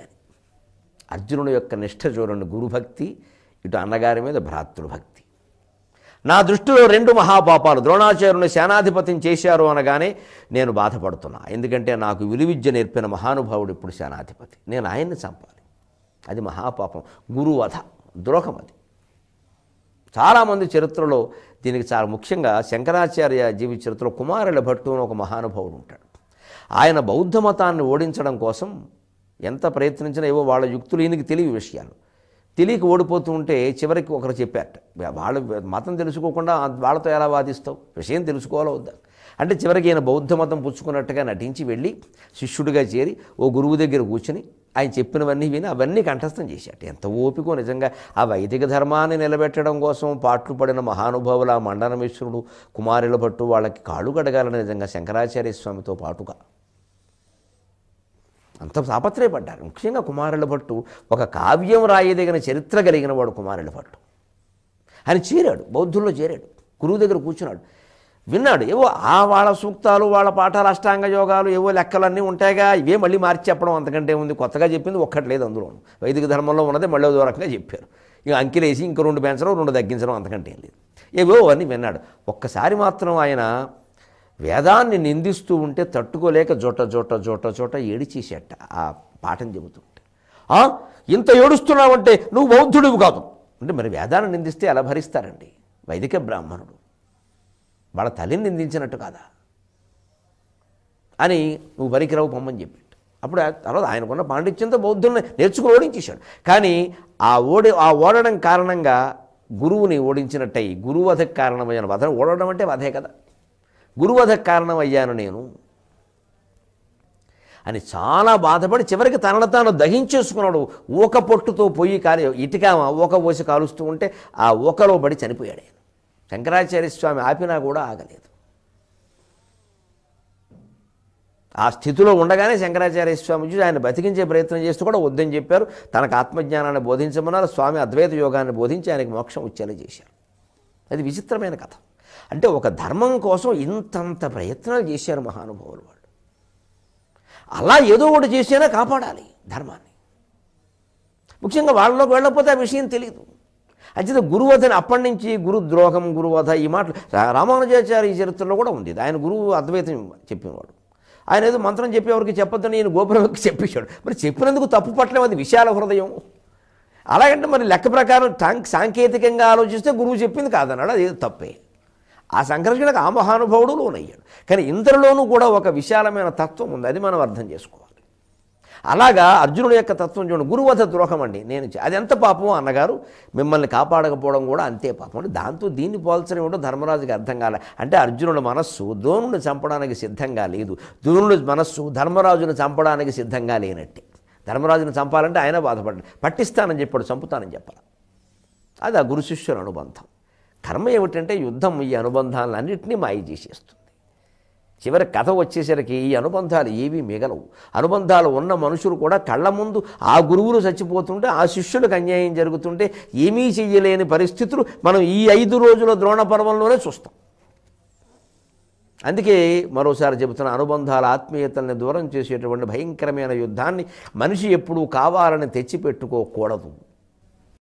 కానీ అర్జునుడు యొక్క నిష్ఠ చూడండి గురుభక్తి ఇటు అన్నగారి మీద భ్రాతృభక్తి నా దృష్టిలో రెండు మహాపాపాలు ద్రోణాచార్యుని సేనాధిపతిని చేశారు అనగానే నేను బాధపడుతున్నా ఎందుకంటే నాకు విలువిద్య నేర్పిన మహానుభావుడు ఇప్పుడు సేనాధిపతి నేను ఆయన్ని చంపాలి అది మహాపాపం గురువధ ద్రోహం అది చాలామంది చరిత్రలో దీనికి చాలా ముఖ్యంగా శంకరాచార్య జీవి చరిత్రలో కుమారుల భట్టు అని ఒక మహానుభావుడు ఉంటాడు ఆయన బౌద్ధ మతాన్ని ఓడించడం కోసం ఎంత ప్రయత్నించినా ఏవో వాళ్ళ యుక్తులు ఈయనకి తెలివి విషయాలు తెలియక ఓడిపోతూ ఉంటే చివరికి ఒకరు చెప్పారట వాళ్ళు మతం తెలుసుకోకుండా వాళ్ళతో ఎలా వాదిస్తావు విషయం తెలుసుకోవాలో వద్దా అంటే చివరికి ఈయన బౌద్ధ మతం పుచ్చుకున్నట్టుగా నటించి వెళ్ళి శిష్యుడిగా చేరి ఓ గురువు దగ్గర కూర్చుని ఆయన చెప్పినవన్నీ విని అవన్నీ కంఠస్థం చేశాడు ఎంత ఓపికో నిజంగా ఆ వైదిక ధర్మాన్ని నిలబెట్టడం కోసం పాటలు పడిన మహానుభావుల మండన కుమారుల పట్టు వాళ్ళకి కాళ్ళు కడగాలని నిజంగా శంకరాచార్య స్వామితో పాటుగా అంత తాపత్రయపడ్డారు ముఖ్యంగా కుమారుల భట్టు ఒక కావ్యం రాయదగిన చరిత్ర కలిగిన వాడు కుమారుల భట్టు ఆయన చేరాడు బౌద్ధుల్లో చేరాడు గురువు దగ్గర కూర్చున్నాడు విన్నాడు ఏవో ఆ వాళ్ళ సూక్తాలు వాళ్ళ పాఠాలు అష్టాంగ యోగాలు ఏవో లెక్కలన్నీ ఉంటాయిగా ఇవే మళ్ళీ మార్చి చెప్పడం అంతకంటే ఉంది కొత్తగా చెప్పింది ఒక్కటి లేదు అందులో వైదిక ధర్మంలో ఉన్నదే మళ్ళీ ఓ రకంగా చెప్పారు ఇక అంకెలేసి ఇంక రెండు పెంచడం రెండు తగ్గించడం అంతకంటే లేదు ఏవో అని విన్నాడు ఒక్కసారి మాత్రం ఆయన వేదాన్ని నిందిస్తూ ఉంటే తట్టుకోలేక జోట జోట జోట జోట ఏడిచేసేట ఆ పాఠం చెబుతుంటే ఇంత ఏడుస్తున్నావంటే నువ్వు బౌద్ధుడివి కాదు అంటే మరి వేదాన్ని నిందిస్తే ఎలా భరిస్తారండి వైదిక బ్రాహ్మణుడు వాళ్ళ తల్లిని నిందించినట్టు కాదా అని నువ్వు పనికిరావు పొమ్మని చెప్పాడు అప్పుడు తర్వాత ఆయనకున్న పాండిత్యంతో బౌద్ధుల్ని నేర్చుకుని ఓడించేశాడు కానీ ఆ ఓడి ఆ ఓడడం కారణంగా గురువుని ఓడించినట్టయి గురువధకు కారణమైన వధ ఓడడం అంటే వధే కదా గురువధ కారణం అయ్యాను నేను అని చాలా బాధపడి చివరికి తనను తాను దహించేసుకున్నాడు ఊక పొట్టుతో పోయి కాలి ఇటుక ఊక పోసి కాలుస్తూ ఉంటే ఆ ఒకలో పడి చనిపోయాడు ఆయన శంకరాచార్య స్వామి ఆపినా కూడా ఆగలేదు ఆ స్థితిలో ఉండగానే శంకరాచార్య స్వామి చూసి ఆయన బతికించే ప్రయత్నం చేస్తూ కూడా వద్దని చెప్పారు తనకు ఆత్మజ్ఞానాన్ని బోధించమన్నారు స్వామి అద్వైత యోగాన్ని బోధించి ఆయనకు మోక్షం వచ్చేలా చేశారు అది విచిత్రమైన కథ అంటే ఒక ధర్మం కోసం ఇంతంత ప్రయత్నాలు చేశారు మహానుభావులు వాళ్ళు అలా ఏదో ఒకటి చేసేనా కాపాడాలి ధర్మాన్ని ముఖ్యంగా వాళ్ళలోకి వెళ్ళకపోతే ఆ విషయం తెలియదు అంచేత గురువధని అప్పటి నుంచి గురుద్రోహం గురువధ ఈ మాటలు రామానుజాచార్య చరిత్రలో కూడా ఉంది ఆయన గురువు అద్వైతం చెప్పినవాడు ఆయన ఏదో మంత్రం చెప్పేవారికి చెప్పొద్దని నేను గోపురంకి చెప్పేశాడు మరి చెప్పినందుకు తప్పు పట్టడం అది విశాల హృదయం అలాగంటే మరి లెక్క ప్రకారం సాంకేతికంగా ఆలోచిస్తే గురువు చెప్పింది కాదన్నాడు అది తప్పే ఆ సంకర్షణకు ఆ మహానుభావుడు లోనయ్యాడు కానీ ఇందరిలోనూ కూడా ఒక విశాలమైన తత్వం ఉంది అది మనం అర్థం చేసుకోవాలి అలాగా అర్జునుడు యొక్క తత్వం చూడండి గురువధ ద్రోహం అండి నేను అది ఎంత పాపమో అన్నగారు మిమ్మల్ని కాపాడకపోవడం కూడా అంతే పాపం అంటే దాంతో దీన్ని పోల్చనివ్వడం ధర్మరాజుకి అర్థం కాలే అంటే అర్జునుడి మనస్సు ద్రోణుని చంపడానికి సిద్ధంగా లేదు ద్రోణుడి మనస్సు ధర్మరాజును చంపడానికి సిద్ధంగా లేనట్టే ధర్మరాజును చంపాలంటే ఆయన బాధపడ్డాడు పట్టిస్తానని చెప్పాడు చంపుతానని చెప్పాలి అది ఆ గురు శిష్యుల అనుబంధం ధర్మం ఏమిటంటే యుద్ధం ఈ అనుబంధాలన్నింటినీ మాయ చేసేస్తుంది చివరి కథ వచ్చేసరికి ఈ అనుబంధాలు ఏవీ మిగలవు అనుబంధాలు ఉన్న మనుషులు కూడా కళ్ళ ముందు ఆ గురువులు చచ్చిపోతుంటే ఆ శిష్యులకు అన్యాయం జరుగుతుంటే ఏమీ చేయలేని పరిస్థితులు మనం ఈ ఐదు రోజుల ద్రోణ పర్వంలోనే చూస్తాం అందుకే మరోసారి చెబుతున్న అనుబంధాల ఆత్మీయతల్ని దూరం చేసేటువంటి భయంకరమైన యుద్ధాన్ని మనిషి ఎప్పుడూ కావాలని తెచ్చిపెట్టుకోకూడదు